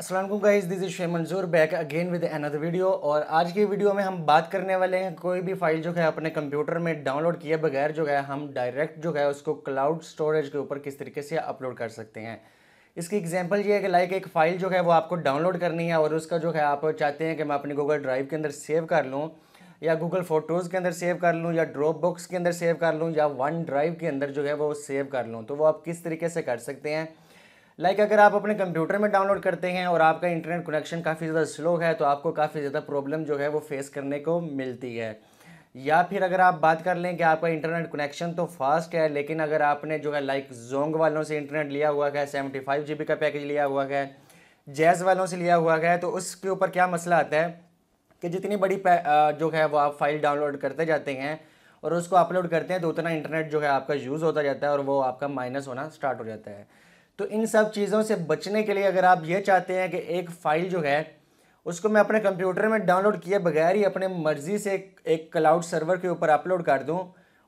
Aslam guys this is Shey Manzoor back again with another video और आज की वीडियो में हम बात करने वाले हैं कोई भी फाइल जो है अपने कंप्यूटर में डाउनलोड किए बगैर जो है हम डायरेक्ट जो है उसको क्लाउड स्टोरेज के ऊपर किस तरीके से अपलोड कर सकते हैं इसकी एग्जांपल ये है कि लाइक एक फ़ाइल जो है वो आपको डाउनलोड करनी है और उसका जो है आप चाहते हैं कि मैं अपने गूगल ड्राइव के अंदर सेव कर लूँ या गूगल फ़ोटोज़ के अंदर सेव कर लूँ या ड्रॉप बॉक्स के अंदर सेव कर लूँ या वन ड्राइव के अंदर जो है वो सेव कर लूँ तो वो आप किस तरीके से कर सकते हैं लाइक like अगर आप अपने कंप्यूटर में डाउनलोड करते हैं और आपका इंटरनेट कनेक्शन काफ़ी ज़्यादा स्लो है तो आपको काफ़ी ज़्यादा प्रॉब्लम जो है वो फेस करने को मिलती है या फिर अगर आप बात कर लें कि आपका इंटरनेट कनेक्शन तो फास्ट है लेकिन अगर आपने जो है लाइक जोंग वालों से इंटरनेट लिया हुआ है सेवेंटी फाइव जी बी का पैकेज लिया हुआ है जैज़ वालों से लिया हुआ है तो उसके ऊपर क्या मसला आता है कि जितनी बड़ी जो है वो आप फाइल डाउनलोड करते जाते हैं और उसको अपलोड करते हैं तो उतना इंटरनेट जो है आपका यूज़ होता जाता है और वो आपका माइनस होना स्टार्ट हो जाता है तो इन सब चीज़ों से बचने के लिए अगर आप ये चाहते हैं कि एक फ़ाइल जो है उसको मैं अपने कंप्यूटर में डाउनलोड किए बगैर ही अपने मर्ज़ी से एक क्लाउड सर्वर के ऊपर अपलोड कर दूँ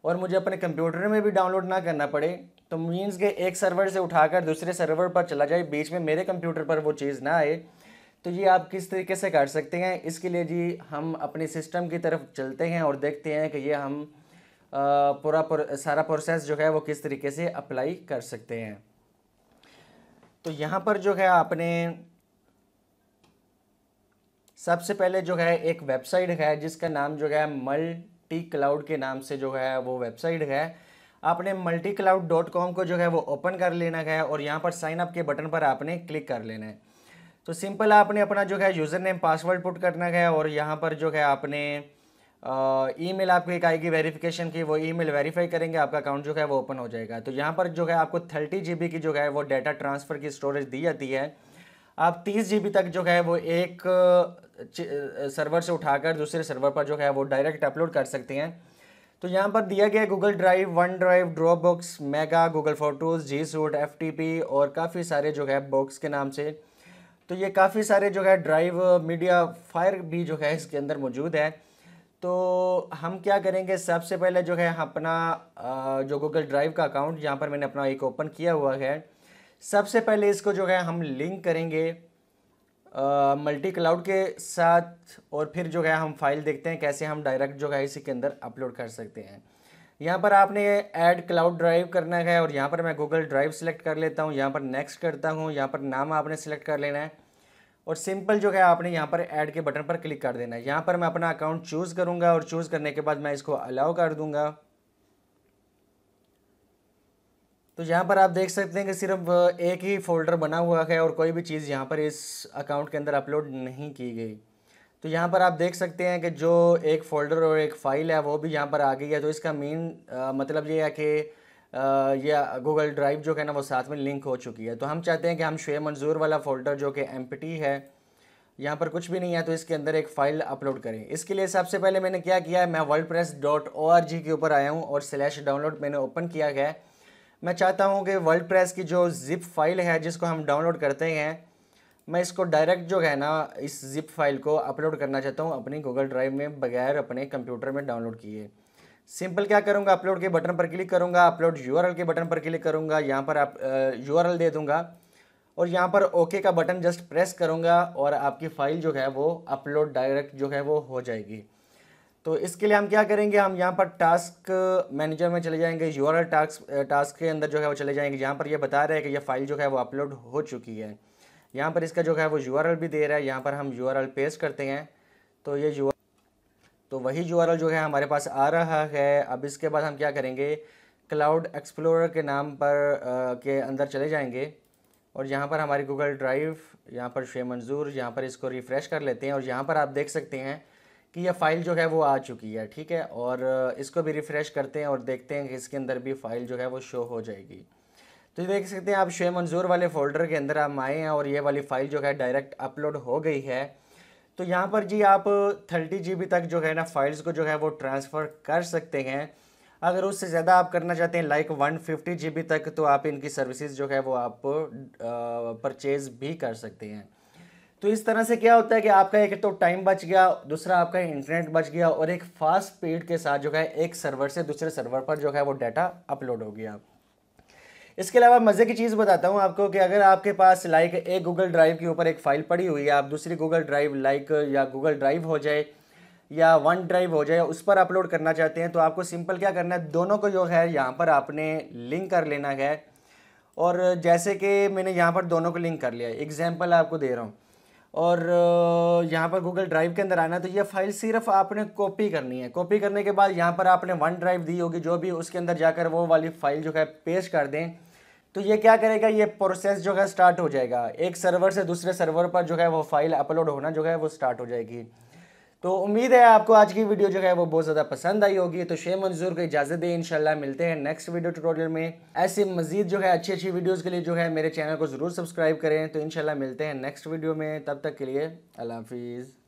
और मुझे अपने कंप्यूटर में भी डाउनलोड ना करना पड़े तो मीन्स के एक सर्वर से उठाकर दूसरे सर्वर पर चला जाए बीच में मेरे कंप्यूटर पर वो चीज़ ना आए तो ये आप किस तरीके से कर सकते हैं इसके लिए जी हम अपने सिस्टम की तरफ चलते हैं और देखते हैं कि ये हम पूरा पूरा सारा प्रोसेस जो है वो किस तरीके से अप्लाई कर सकते हैं तो यहाँ पर जो है आपने सबसे पहले जो है एक वेबसाइट है जिसका नाम जो है मल्टी क्लाउड के नाम से जो है वो वेबसाइट है आपने मल्टी क्लाउड डॉट कॉम को जो है वो ओपन कर लेना है और यहाँ पर साइन अप के बटन पर आपने क्लिक कर लेना है तो सिंपल आपने अपना जो है यूज़र नेम पासवर्ड पुट करना है और यहाँ पर जो है आपने ईमेल आपको एक आएगी वेरिफिकेशन की वो ईमेल वेरीफाई करेंगे आपका अकाउंट जो है वो ओपन हो जाएगा तो यहाँ पर जो है आपको थर्टी जी की जो है वो डाटा ट्रांसफ़र की स्टोरेज दी जाती है आप तीस जी तक जो है वो एक सर्वर से उठाकर दूसरे सर्वर पर जो है वो डायरेक्ट अपलोड कर सकते हैं तो यहाँ पर दिया गया Google Drive One Drive Dropbox Mega Google Photos G Suite F और काफ़ी सारे जो है बॉक्स के नाम से तो ये काफ़ी सारे जो है ड्राइव मीडिया फायर भी जो है इसके अंदर मौजूद है तो हम क्या करेंगे सबसे पहले जो है अपना जो गूगल ड्राइव का अकाउंट यहाँ पर मैंने अपना एक ओपन किया हुआ है सबसे पहले इसको जो है हम लिंक करेंगे मल्टी क्लाउड के साथ और फिर जो है हम फाइल देखते हैं कैसे हम डायरेक्ट जो है इसी के अंदर अपलोड कर सकते हैं यहाँ पर आपने ऐड क्लाउड ड्राइव करना है और यहाँ पर मैं गूगल ड्राइव सेलेक्ट कर लेता हूँ यहाँ पर नेक्स्ट करता हूँ यहाँ पर नाम आपने सेलेक्ट कर लेना है और सिंपल जो है आपने यहाँ पर ऐड के बटन पर क्लिक कर देना है यहाँ पर मैं अपना अकाउंट चूज़ करूँगा और चूज़ करने के बाद मैं इसको अलाउ कर दूँगा तो यहाँ पर आप देख सकते हैं कि सिर्फ एक ही फोल्डर बना हुआ है और कोई भी चीज़ यहाँ पर इस अकाउंट के अंदर अपलोड नहीं की गई तो यहाँ पर आप देख सकते हैं कि जो एक फ़ोल्डर और एक फ़ाइल है वो भी यहाँ पर आ गई है तो इसका मेन मतलब ये है कि या गूगल ड्राइव जो है ना वो साथ में लिंक हो चुकी है तो हम चाहते हैं कि हम शुए मंजूर वाला फ़ोल्डर जो कि एम है यहाँ पर कुछ भी नहीं है तो इसके अंदर एक फ़ाइल अपलोड करें इसके लिए सबसे पहले मैंने क्या किया है मैं WordPress dot O R G के ऊपर आया हूँ और स्लैश डाउनलोड मैंने ओपन किया है मैं चाहता हूँ कि वर्ल्ड प्रेस की जो जिप फाइल है जिसको हम डाउनलोड करते हैं मैं इसको डायरेक्ट जो है ना इस जिप फाइल को अपलोड करना चाहता हूँ अपनी गूगल ड्राइव में बगैर अपने कंप्यूटर में डाउनलोड किए सिंपल क्या करूँगा अपलोड के बटन पर क्लिक करूँगा अपलोड यूआरएल के बटन पर क्लिक करूँगा यहाँ पर आप यूआरएल दे दूँगा और यहाँ पर ओके का बटन जस्ट प्रेस करूंगा और आपकी फ़ाइल जो है वो अपलोड डायरेक्ट जो है वो हो जाएगी तो इसके लिए हम क्या करेंगे हम यहाँ पर टास्क मैनेजर में चले जाएंगे यू टास्क टास्क के अंदर जो है वो चले जाएंगे यहाँ पर ये बता रहे हैं कि ये फाइल जो है वो अपलोड हो चुकी है यहाँ पर इसका जो है वो यू भी दे रहा है यहाँ पर हम यू पेस्ट करते हैं तो ये यू तो वही यू जो है हमारे पास आ रहा है अब इसके बाद हम क्या करेंगे क्लाउड एक्सप्लोरर के नाम पर आ, के अंदर चले जाएंगे और यहाँ पर हमारी गूगल ड्राइव यहाँ पर शे मंजूर यहाँ पर इसको रिफ़्रेश कर लेते हैं और यहाँ पर आप देख सकते हैं कि यह फ़ाइल जो है वो आ चुकी है ठीक है और इसको भी रिफ़्रेश करते हैं और देखते हैं कि इसके अंदर भी फ़ाइल जो है वो शो हो जाएगी तो ये देख सकते हैं आप शे मंजूर वाले फ़ोल्डर के अंदर हम आए हैं और ये वाली फ़ाइल जो है डायरेक्ट अपलोड हो गई है तो यहाँ पर जी आप थर्टी जी तक जो है ना फाइल्स को जो है वो ट्रांसफ़र कर सकते हैं अगर उससे ज़्यादा आप करना चाहते हैं लाइक वन फिफ्टी जी तक तो आप इनकी सर्विसेज जो है वो आप परचेज़ भी कर सकते हैं तो इस तरह से क्या होता है कि आपका एक तो टाइम बच गया दूसरा आपका इंटरनेट बच गया और एक फास्ट स्पीड के साथ जो है एक सर्वर से दूसरे सर्वर पर जो है वो डाटा अपलोड हो गया इसके अलावा मज़े की चीज़ बताता हूँ आपको कि अगर आपके पास लाइक एक गूगल ड्राइव के ऊपर एक फ़ाइल पड़ी हुई है आप दूसरी गूगल ड्राइव लाइक या गूगल ड्राइव हो जाए या वन ड्राइव हो जाए उस पर अपलोड करना चाहते हैं तो आपको सिंपल क्या करना है दोनों को जो है यहाँ पर आपने लिंक कर लेना है और जैसे कि मैंने यहाँ पर दोनों को लिंक कर लिया है एग्जाम्पल आपको दे रहा हूँ और यहाँ पर गूगल ड्राइव के अंदर आना तो ये फाइल सिर्फ आपने कॉपी करनी है कॉपी करने के बाद यहाँ पर आपने वन ड्राइव दी होगी जो भी उसके अंदर जाकर वो वाली फ़ाइल जो है पेश कर दें तो ये क्या करेगा ये प्रोसेस जो है स्टार्ट हो जाएगा एक सर्वर से दूसरे सर्वर पर जो है वो फाइल अपलोड होना जो है वो स्टार्ट हो जाएगी तो उम्मीद है आपको आज की वीडियो जो है वो बहुत ज़्यादा पसंद आई होगी तो शे मंजूर को इजाज़त दें इंशाल्लाह मिलते हैं नेक्स्ट वीडियो ट्यूटोरियल में ऐसी मजीद जो है अच्छी अच्छी वीडियोज़ के लिए जो है मेरे चैनल को ज़रूर सब्सक्राइब करें तो इंशाल्लाह मिलते हैं नेक्स्ट वीडियो में तब तक के लिए अल्लाह हाफिज़